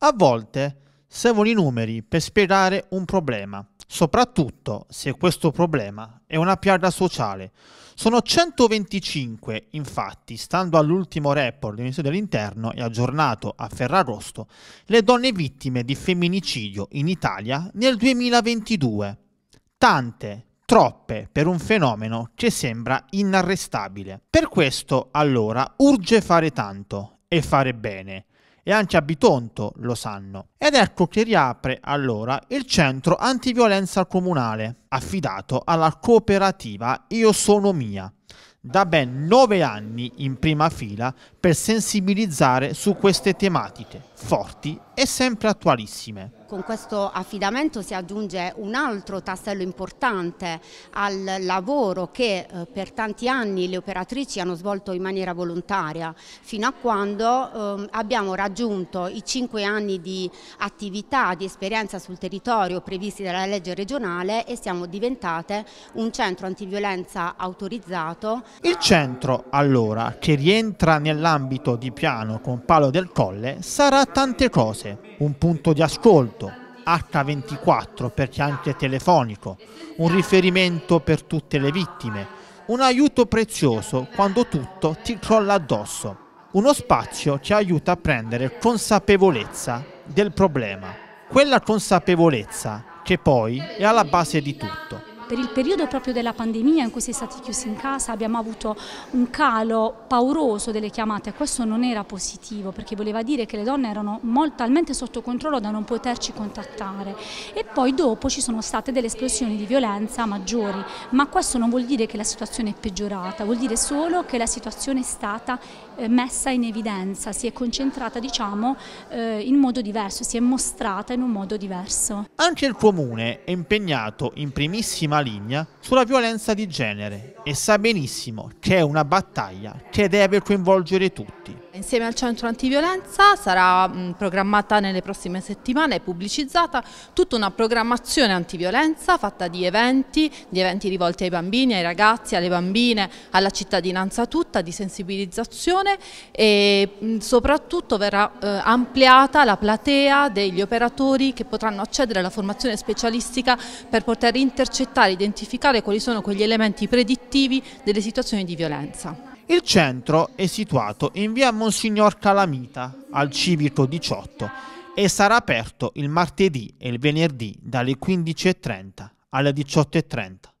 A volte servono i numeri per spiegare un problema, soprattutto se questo problema è una piaga sociale. Sono 125, infatti, stando all'ultimo report del Ministero dell'Interno e aggiornato a Ferragosto, le donne vittime di femminicidio in Italia nel 2022. Tante, troppe per un fenomeno che sembra inarrestabile. Per questo, allora, urge fare tanto e fare bene e anche a Bitonto lo sanno. Ed ecco che riapre allora il centro antiviolenza comunale, affidato alla cooperativa Io Sono Mia, da ben nove anni in prima fila per sensibilizzare su queste tematiche, forti e sempre attualissime con questo affidamento si aggiunge un altro tassello importante al lavoro che eh, per tanti anni le operatrici hanno svolto in maniera volontaria, fino a quando eh, abbiamo raggiunto i cinque anni di attività, di esperienza sul territorio previsti dalla legge regionale e siamo diventate un centro antiviolenza autorizzato. Il centro, allora, che rientra nell'ambito di piano con Palo del Colle, sarà tante cose un punto di ascolto, H24 per chi anche telefonico, un riferimento per tutte le vittime, un aiuto prezioso quando tutto ti crolla addosso, uno spazio che aiuta a prendere consapevolezza del problema, quella consapevolezza che poi è alla base di tutto per il periodo proprio della pandemia in cui si è stati chiusi in casa abbiamo avuto un calo pauroso delle chiamate, questo non era positivo perché voleva dire che le donne erano molto, talmente sotto controllo da non poterci contattare e poi dopo ci sono state delle esplosioni di violenza maggiori, ma questo non vuol dire che la situazione è peggiorata, vuol dire solo che la situazione è stata eh, messa in evidenza, si è concentrata diciamo eh, in modo diverso, si è mostrata in un modo diverso. Anche il Comune è impegnato in primissima maligna sulla violenza di genere e sa benissimo che è una battaglia che deve coinvolgere tutti. Insieme al centro antiviolenza sarà mm, programmata nelle prossime settimane e pubblicizzata tutta una programmazione antiviolenza fatta di eventi, di eventi rivolti ai bambini, ai ragazzi, alle bambine, alla cittadinanza tutta, di sensibilizzazione e mm, soprattutto verrà eh, ampliata la platea degli operatori che potranno accedere alla formazione specialistica per poter intercettare cercare di identificare quali sono quegli elementi predittivi delle situazioni di violenza. Il centro è situato in via Monsignor Calamita, al civico 18, e sarà aperto il martedì e il venerdì dalle 15.30 alle 18.30.